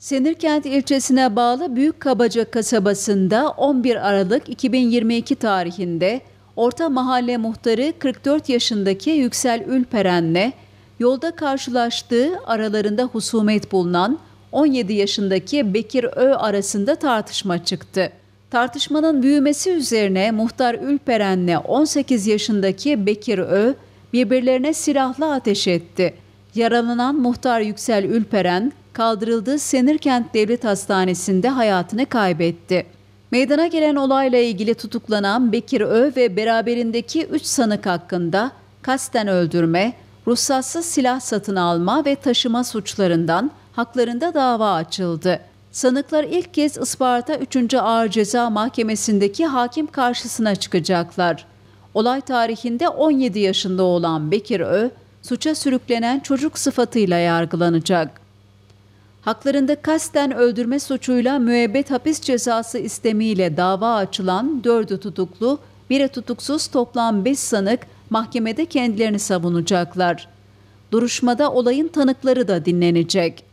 Sinirkent ilçesine bağlı Büyük Kabaca kasabasında 11 Aralık 2022 tarihinde Orta Mahalle Muhtarı 44 yaşındaki Yüksel Ülperen'le yolda karşılaştığı aralarında husumet bulunan 17 yaşındaki Bekir Ö arasında tartışma çıktı. Tartışmanın büyümesi üzerine muhtar Ülperen'le 18 yaşındaki Bekir Ö birbirlerine silahla ateş etti. Yaralanan muhtar Yüksel Ülperen kaldırıldığı Senirkent Devlet Hastanesi'nde hayatını kaybetti. Meydana gelen olayla ilgili tutuklanan Bekir Ö ve beraberindeki 3 sanık hakkında kasten öldürme, ruhsatsız silah satın alma ve taşıma suçlarından haklarında dava açıldı. Sanıklar ilk kez Isparta 3. Ağır Ceza Mahkemesi'ndeki hakim karşısına çıkacaklar. Olay tarihinde 17 yaşında olan Bekir Ö, suça sürüklenen çocuk sıfatıyla yargılanacak. Haklarında kasten öldürme suçuyla müebbet hapis cezası istemiyle dava açılan dördü tutuklu, biri tutuksuz toplam beş sanık mahkemede kendilerini savunacaklar. Duruşmada olayın tanıkları da dinlenecek.